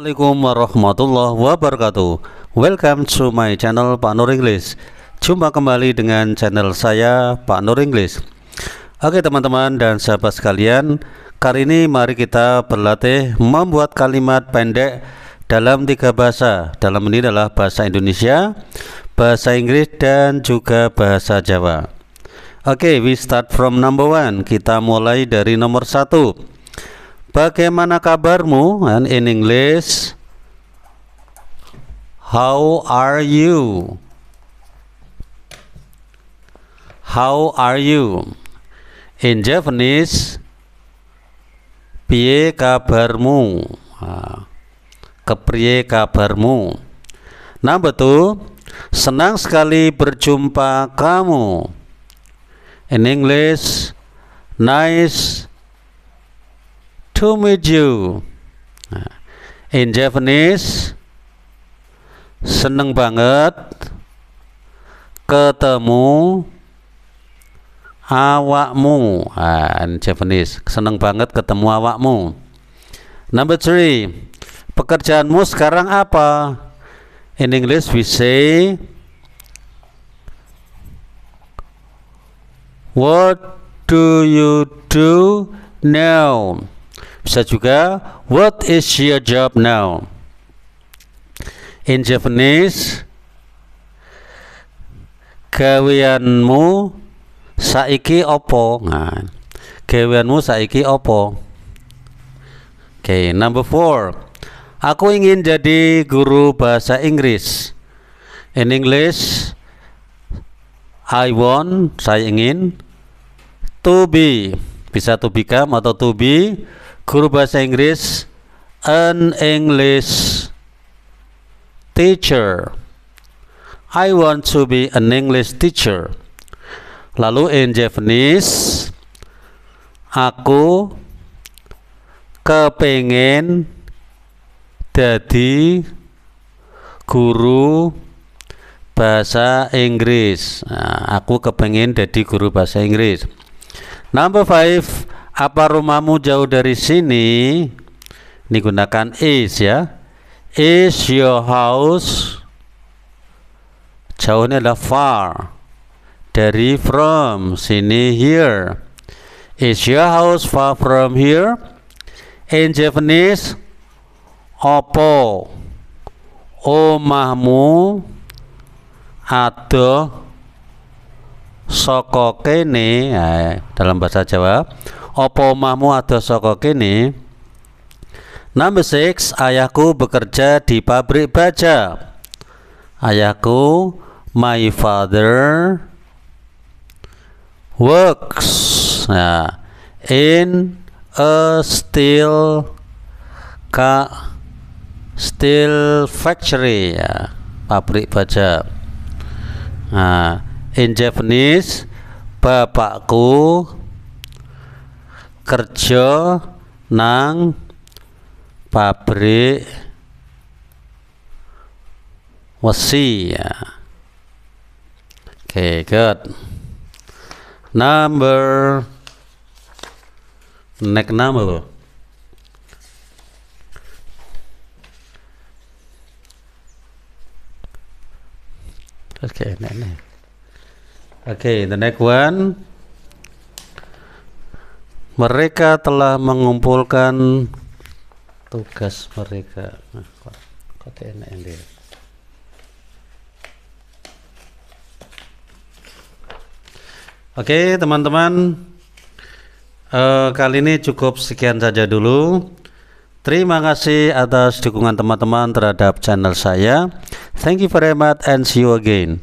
Assalamualaikum warahmatullahi wabarakatuh Welcome to my channel Pak Nur English Jumpa kembali dengan channel saya Pak Nur English Oke teman-teman dan sahabat sekalian Kali ini mari kita berlatih membuat kalimat pendek dalam tiga bahasa Dalam ini adalah bahasa Indonesia, bahasa Inggris dan juga bahasa Jawa Oke we start from number one Kita mulai dari nomor satu Bagaimana kabarmu? And in English, how are you? How are you? In Japanese, pie kabarmu? Ah, Kepriye kabarmu? Number betul, senang sekali berjumpa kamu. In English, nice to meet you. Nah, in Japanese, seneng banget ketemu awakmu. Ah, in Japanese, seneng banget ketemu awakmu. Number three, pekerjaanmu sekarang apa? In English we say, what do you do now? bisa juga what is your job now in Japanese kewianmu saiki opo nah, gaweanmu saiki opo oke okay, number four aku ingin jadi guru bahasa Inggris in English I want saya ingin to be bisa to become atau to be guru bahasa Inggris an English teacher I want to be an English teacher lalu in Japanese aku kepengen jadi guru bahasa Inggris nah, aku kepengen jadi guru bahasa Inggris number five apa rumahmu jauh dari sini ini gunakan is ya is your house jauhnya adalah far dari from sini here is your house far from here in Japanese opo omahmu ada soko kene eh, dalam bahasa Jawa Opo omahmu ada saka kene? Number six, ayahku bekerja di pabrik baja. Ayahku my father works nah, in a steel ka steel factory ya pabrik baja nah, in Japanese bapakku kerja nang pabrik wesi ya. Oke, okay, good. Number next number Oke Okay, next. Okay, the next one mereka telah mengumpulkan tugas mereka nah, Oke teman-teman eh, Kali ini cukup sekian saja dulu Terima kasih atas dukungan teman-teman terhadap channel saya Thank you very much and see you again